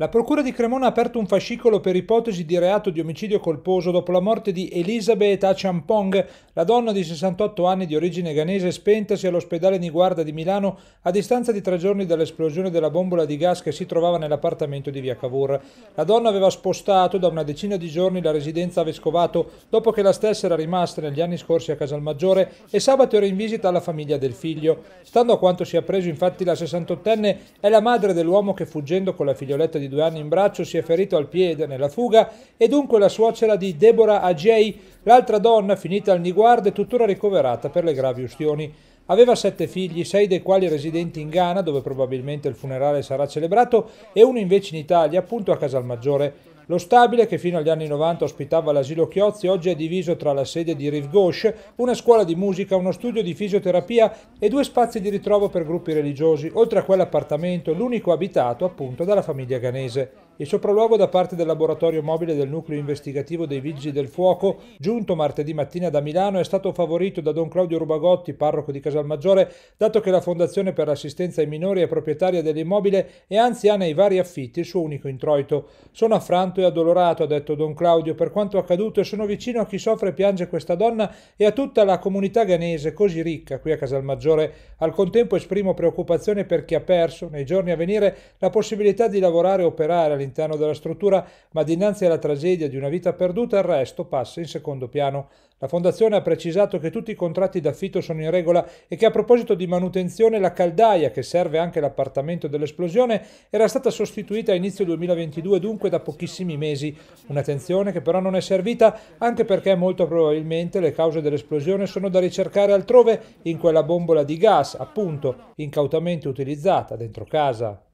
La Procura di Cremona ha aperto un fascicolo per ipotesi di reato di omicidio colposo dopo la morte di Elisabeth Achampong, la donna di 68 anni di origine ghanese spentasi all'ospedale Niguarda di Milano a distanza di tre giorni dall'esplosione della bombola di gas che si trovava nell'appartamento di via Cavour. La donna aveva spostato da una decina di giorni la residenza a Vescovato dopo che la stessa era rimasta negli anni scorsi a Casalmaggiore e sabato era in visita alla famiglia del figlio. Stando a quanto si è appreso infatti la 68enne è la madre dell'uomo che fuggendo con la figlioletta di due anni in braccio si è ferito al piede nella fuga e dunque la suocera di Deborah Ajay, l'altra donna finita al Niguard e tuttora ricoverata per le gravi ustioni. Aveva sette figli, sei dei quali residenti in Ghana, dove probabilmente il funerale sarà celebrato, e uno invece in Italia, appunto a Casalmaggiore. Lo stabile, che fino agli anni 90 ospitava l'asilo Chiozzi, oggi è diviso tra la sede di Rive Gauche, una scuola di musica, uno studio di fisioterapia e due spazi di ritrovo per gruppi religiosi, oltre a quell'appartamento, l'unico abitato appunto dalla famiglia ganese. Il sopralluogo da parte del laboratorio mobile del nucleo investigativo dei Vigili del Fuoco, giunto martedì mattina da Milano, è stato favorito da Don Claudio Rubagotti, parroco di Casalmaggiore, dato che la Fondazione per l'assistenza ai minori è proprietaria dell'immobile e anzi ha nei vari affitti il suo unico introito. Sono affranto e addolorato, ha detto Don Claudio, per quanto accaduto e sono vicino a chi soffre e piange questa donna e a tutta la comunità ghanese così ricca qui a Casalmaggiore. Al contempo esprimo preoccupazione per chi ha perso, nei giorni a venire, la possibilità di lavorare e operare all'interno all'interno della struttura, ma dinanzi alla tragedia di una vita perduta il resto passa in secondo piano. La fondazione ha precisato che tutti i contratti d'affitto sono in regola e che a proposito di manutenzione la caldaia, che serve anche l'appartamento dell'esplosione, era stata sostituita a inizio 2022, dunque da pochissimi mesi. Un'attenzione che però non è servita anche perché molto probabilmente le cause dell'esplosione sono da ricercare altrove, in quella bombola di gas, appunto, incautamente utilizzata dentro casa.